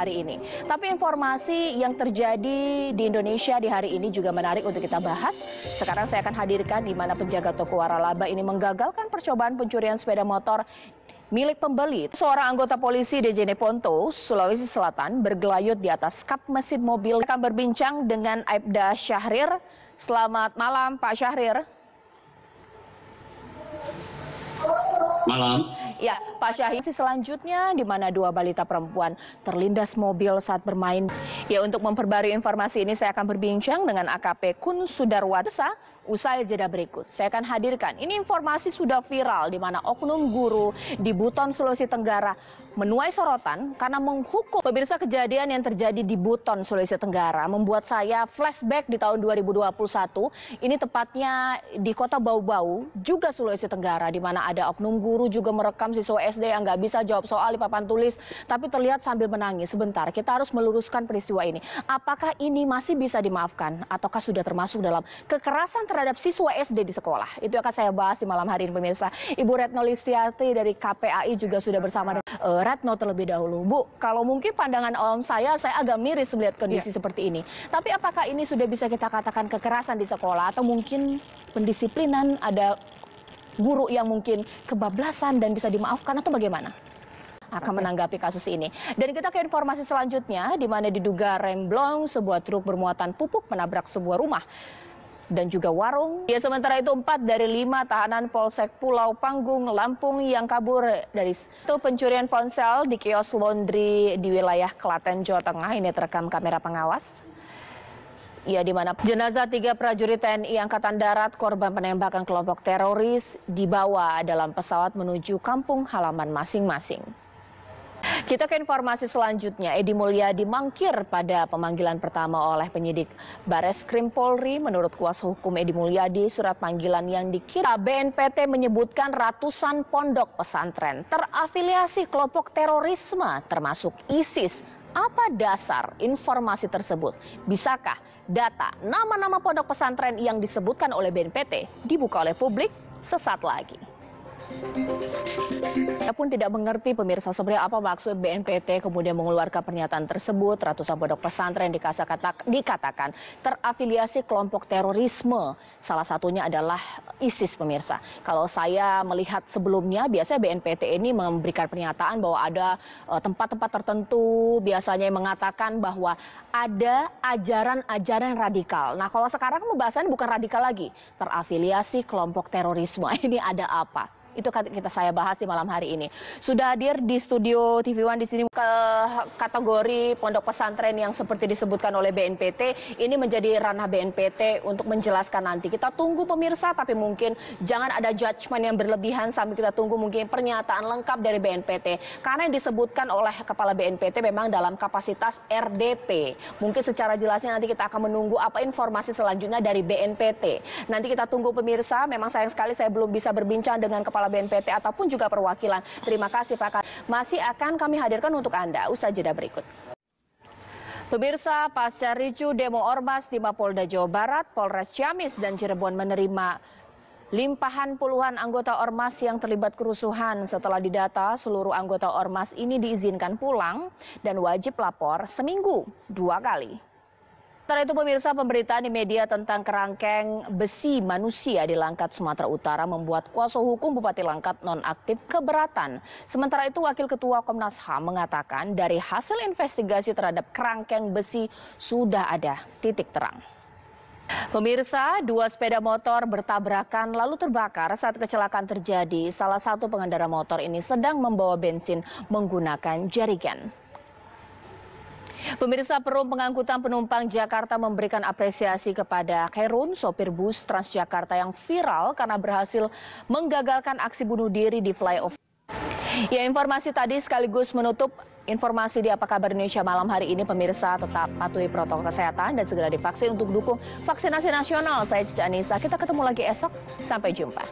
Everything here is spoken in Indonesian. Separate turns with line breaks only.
hari ini. Tapi informasi yang terjadi di Indonesia di hari ini juga menarik untuk kita bahas. Sekarang saya akan hadirkan di mana penjaga toko waralaba ini menggagalkan percobaan pencurian sepeda motor milik pembeli. Seorang anggota polisi di Jeneponto, Sulawesi Selatan bergelayut di atas kap mesin mobil. Kita akan berbincang dengan Aibda Syahrir. Selamat malam Pak Syahrir. Malam. Ya, Pak Syahid, selanjutnya di mana dua balita perempuan terlindas mobil saat bermain. Ya, untuk memperbarui informasi ini saya akan berbincang dengan AKP Kun Sudarwadesa. Usai jeda berikut, saya akan hadirkan. Ini informasi sudah viral di mana oknum guru di Buton, Sulawesi Tenggara menuai sorotan karena menghukum. Pemirsa kejadian yang terjadi di Buton, Sulawesi Tenggara membuat saya flashback di tahun 2021. Ini tepatnya di kota Bau-Bau, juga Sulawesi Tenggara, di mana ada oknum guru juga merekam siswa SD yang nggak bisa jawab soal di papan tulis, tapi terlihat sambil menangis. Sebentar, kita harus meluruskan peristiwa ini. Apakah ini masih bisa dimaafkan ataukah sudah termasuk dalam kekerasan terhadap terhadap siswa SD di sekolah. Itu akan saya bahas di malam hari ini pemirsa. Ibu Retno Listiati dari KPAI juga sudah bersama dengan uh, Retno terlebih dahulu. Bu, kalau mungkin pandangan om saya, saya agak miris melihat kondisi yeah. seperti ini. Tapi apakah ini sudah bisa kita katakan kekerasan di sekolah atau mungkin pendisiplinan ada guru yang mungkin kebablasan dan bisa dimaafkan atau bagaimana? akan menanggapi kasus ini. Dan kita ke informasi selanjutnya, di mana diduga remblong sebuah truk bermuatan pupuk menabrak sebuah rumah dan juga warung. Ya, sementara itu empat dari lima tahanan Polsek Pulau Panggung, Lampung yang kabur dari itu pencurian ponsel di kios laundry di wilayah Klaten, Jawa Tengah ini terekam kamera pengawas. Ya, di mana jenazah tiga prajurit TNI Angkatan Darat korban penembakan kelompok teroris dibawa dalam pesawat menuju kampung halaman masing-masing. Kita ke informasi selanjutnya. Edi Mulyadi mangkir pada pemanggilan pertama oleh penyidik Bares Krim Polri. Menurut kuasa hukum Edi Mulyadi, surat panggilan yang dikira BNPT menyebutkan ratusan pondok pesantren terafiliasi kelompok terorisme termasuk ISIS. Apa dasar informasi tersebut? Bisakah data nama-nama pondok pesantren yang disebutkan oleh BNPT dibuka oleh publik Sesat lagi? Saya pun tidak mengerti pemirsa sebenarnya apa maksud BNPT kemudian mengeluarkan pernyataan tersebut. Ratusan pondok pesantren dikatakan terafiliasi kelompok terorisme. Salah satunya adalah ISIS pemirsa. Kalau saya melihat sebelumnya biasanya BNPT ini memberikan pernyataan bahwa ada eh, tempat-tempat tertentu biasanya yang mengatakan bahwa ada ajaran-ajaran radikal. Nah kalau sekarang pembahasan bukan radikal lagi, terafiliasi kelompok terorisme. Ini ada apa? itu kita saya bahas di malam hari ini. Sudah hadir di studio TV One di sini ke kategori pondok pesantren yang seperti disebutkan oleh BNPT ini menjadi ranah BNPT untuk menjelaskan nanti. Kita tunggu pemirsa tapi mungkin jangan ada judgement yang berlebihan sambil kita tunggu mungkin pernyataan lengkap dari BNPT. Karena yang disebutkan oleh kepala BNPT memang dalam kapasitas RDP. Mungkin secara jelasnya nanti kita akan menunggu apa informasi selanjutnya dari BNPT. Nanti kita tunggu pemirsa, memang sayang sekali saya belum bisa berbincang dengan kepala Kepala BNPT ataupun juga perwakilan. Terima kasih Pak. Masih akan kami hadirkan untuk Anda usai jeda berikut. Pemirsa, pasca ricu demo Ormas di Mapolda Jawa Barat, Polres Ciamis dan Cirebon menerima Limpahan puluhan anggota ormas yang terlibat kerusuhan setelah didata seluruh anggota ormas ini diizinkan pulang dan wajib lapor seminggu dua kali. Setelah itu pemirsa pemberitaan di media tentang kerangkeng besi manusia di Langkat Sumatera Utara membuat kuasa hukum Bupati Langkat nonaktif keberatan. Sementara itu Wakil Ketua Komnas HAM mengatakan dari hasil investigasi terhadap kerangkeng besi sudah ada titik terang. Pemirsa, dua sepeda motor bertabrakan lalu terbakar saat kecelakaan terjadi. Salah satu pengendara motor ini sedang membawa bensin menggunakan jerigen. Pemirsa Perum Pengangkutan Penumpang Jakarta memberikan apresiasi kepada Khairun, sopir bus Transjakarta yang viral karena berhasil menggagalkan aksi bunuh diri di flyover. Ya informasi tadi sekaligus menutup informasi di Apa Kabar Indonesia malam hari ini pemirsa tetap patuhi protokol kesehatan dan segera divaksin untuk dukung vaksinasi nasional. Saya Cica Anissa, kita ketemu lagi esok, sampai jumpa.